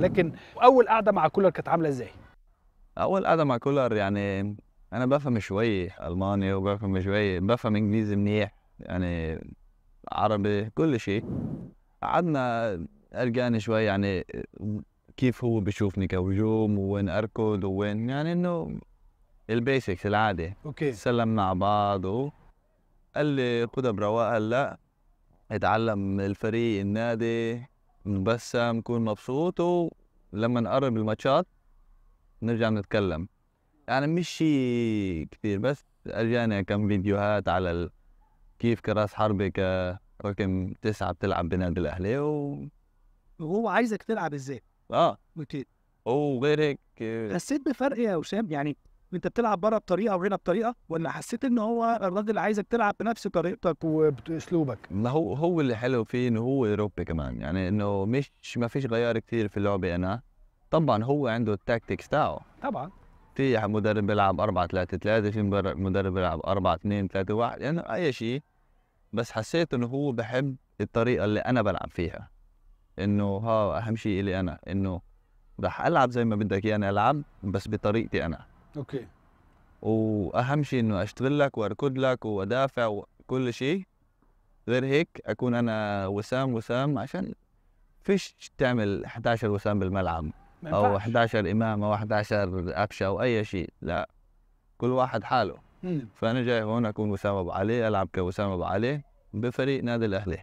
ولكن اول قعده مع كولر كانت عامله ازاي؟ اول قعده مع كولر يعني انا بفهم شويه الماني وبفهم شويه بفهم انجليزي منيح يعني عربي كل شيء قعدنا قلقان شوي يعني كيف هو بيشوفني كهجوم وين اركض وين يعني انه البيسكس العادي اوكي سلمنا على بعض و قال لي خدها برواق هلا اتعلم الفريق النادي بس نكون مبسوط ولما نقرب الماتشات نرجع نتكلم يعني مش شيء كثير بس اجاني كم فيديوهات على ال... كيف كراس حربة كرقم تسعة بتلعب بنادي الأهلي و... وهو عايزك تلعب ازاي اه اكيد وغير هيك حسيت بفرق يا وسام يعني انت بتلعب بره بطريقه وهنا بطريقه ولا حسيت ان هو الراجل عايزك تلعب بنفس طريقتك واسلوبك؟ ما هو هو اللي حلو فيه انه هو اوروبي كمان يعني انه مش ما فيش غيار كثير في اللعبه انا طبعا هو عنده التاكتكس تاعه طبعا في مدرب بيلعب 4 3 3 في مدرب بيلعب 4 2 3 1 يعني اي شيء بس حسيت انه هو بحب الطريقه اللي انا بلعب فيها انه ها اهم شيء لي انا انه رح العب زي ما بدك اياني العب بس بطريقتي انا اوكي واهم شيء انه اشتغل لك واركض لك وادافع وكل شيء غير هيك اكون انا وسام وسام عشان فيش تعمل 11 وسام بالملعب او 11 امام او 11 ابشه او اي شيء لا كل واحد حاله مم. فانا جاي هون اكون وسام ابو علي العب كوسام ابو علي بفريق نادي الاهلي